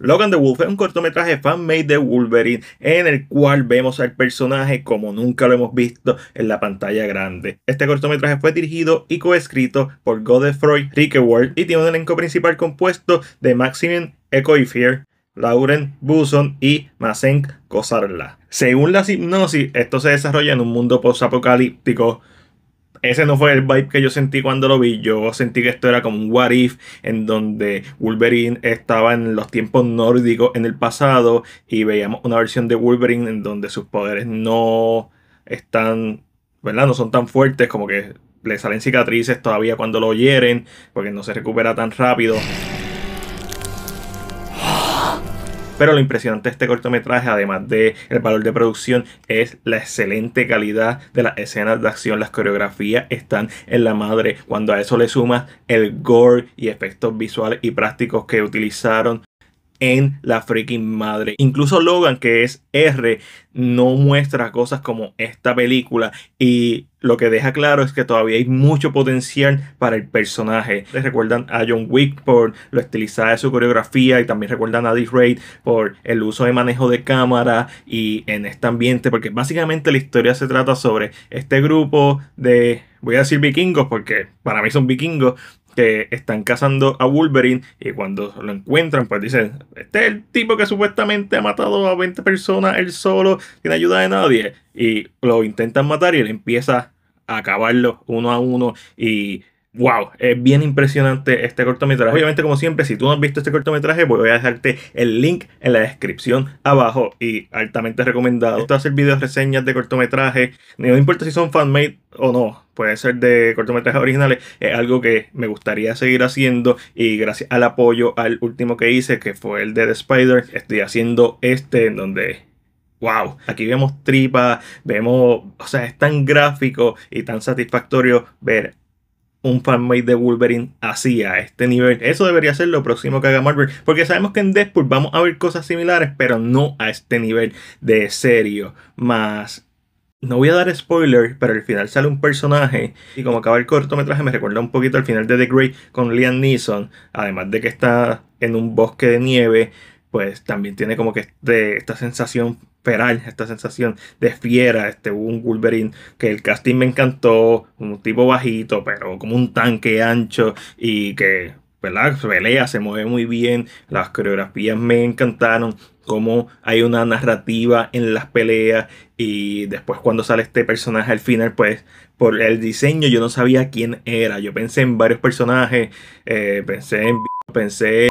Logan the Wolf es un cortometraje fan-made de Wolverine en el cual vemos al personaje como nunca lo hemos visto en la pantalla grande. Este cortometraje fue dirigido y coescrito por Godefroy Rickeward y tiene un elenco principal compuesto de Maximilian Ecoifier, Lauren Buson y Mazen Kozarla. Según la hipnosis, esto se desarrolla en un mundo post-apocalíptico ese no fue el vibe que yo sentí cuando lo vi. Yo sentí que esto era como un what if en donde Wolverine estaba en los tiempos nórdicos en el pasado y veíamos una versión de Wolverine en donde sus poderes no están, ¿verdad? No son tan fuertes como que le salen cicatrices todavía cuando lo hieren porque no se recupera tan rápido. Pero lo impresionante de este cortometraje, además del el valor de producción, es la excelente calidad de las escenas de acción. Las coreografías están en la madre. Cuando a eso le sumas el gore y efectos visuales y prácticos que utilizaron en la freaking madre. Incluso Logan, que es R, no muestra cosas como esta película y lo que deja claro es que todavía hay mucho potencial para el personaje. Les recuerdan a John Wick por lo estilizada de su coreografía y también recuerdan a D. Raid por el uso de manejo de cámara y en este ambiente, porque básicamente la historia se trata sobre este grupo de, voy a decir vikingos porque para mí son vikingos, que están cazando a Wolverine y cuando lo encuentran, pues dicen, este es el tipo que supuestamente ha matado a 20 personas él solo, sin ayuda de nadie. Y lo intentan matar y él empieza a acabarlo uno a uno y Wow, es bien impresionante este cortometraje. Obviamente, como siempre, si tú no has visto este cortometraje, voy a dejarte el link en la descripción abajo y altamente recomendado. Esto hacer videos reseñas de cortometraje, no importa si son fanmade o no, puede ser de cortometrajes originales, es algo que me gustaría seguir haciendo y gracias al apoyo al último que hice, que fue el de The Spider, estoy haciendo este en donde wow, aquí vemos tripas, vemos, o sea, es tan gráfico y tan satisfactorio ver un fanmate de Wolverine así a este nivel. Eso debería ser lo próximo que haga Marvel. Porque sabemos que en Deadpool vamos a ver cosas similares, pero no a este nivel de serio. Más. No voy a dar spoiler, pero al final sale un personaje. Y como acaba el cortometraje, me recuerda un poquito al final de The Grey con Liam Neeson. Además de que está en un bosque de nieve pues también tiene como que este, esta sensación feral, esta sensación de fiera, este un Wolverine que el casting me encantó, un tipo bajito, pero como un tanque ancho y que, ¿verdad? Pelea, se mueve muy bien, las coreografías me encantaron, como hay una narrativa en las peleas y después cuando sale este personaje al final, pues por el diseño yo no sabía quién era, yo pensé en varios personajes, eh, pensé en... Pensé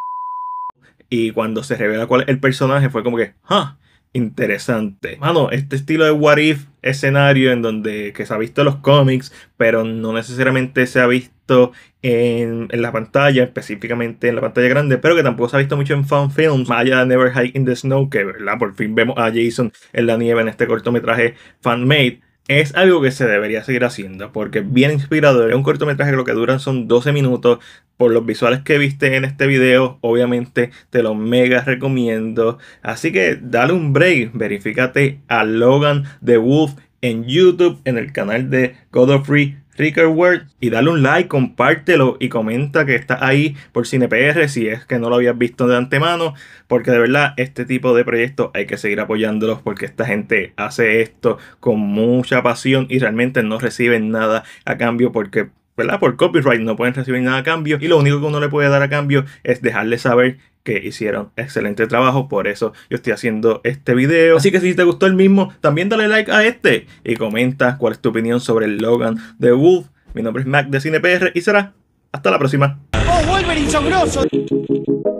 y cuando se revela cuál es el personaje, fue como que, ¡ah! interesante. Mano, este estilo de What If escenario en donde que se ha visto en los cómics, pero no necesariamente se ha visto en, la pantalla, específicamente en la pantalla grande, pero que tampoco se ha visto mucho en fan films, más de Never Hike in the Snow, que por fin vemos a Jason en la nieve en este cortometraje fan-made. Es algo que se debería seguir haciendo porque es bien inspirador. Es un cortometraje que lo que duran son 12 minutos por los visuales que viste en este video, obviamente te lo mega recomiendo. Así que dale un break, verifícate a Logan The Wolf en YouTube, en el canal de God Free Ricker World y dale un like, compártelo y comenta que está ahí por CinePR si es que no lo habías visto de antemano, porque de verdad este tipo de proyectos hay que seguir apoyándolos porque esta gente hace esto con mucha pasión y realmente no reciben nada a cambio porque ¿verdad? Por copyright no pueden recibir nada a cambio y lo único que uno le puede dar a cambio es dejarle saber que hicieron excelente trabajo, por eso yo estoy haciendo este video. Así que si te gustó el mismo, también dale like a este y comenta cuál es tu opinión sobre el Logan de Wolf. Mi nombre es Mac de CinePR y será hasta la próxima. ¡Oh, Wolverine, son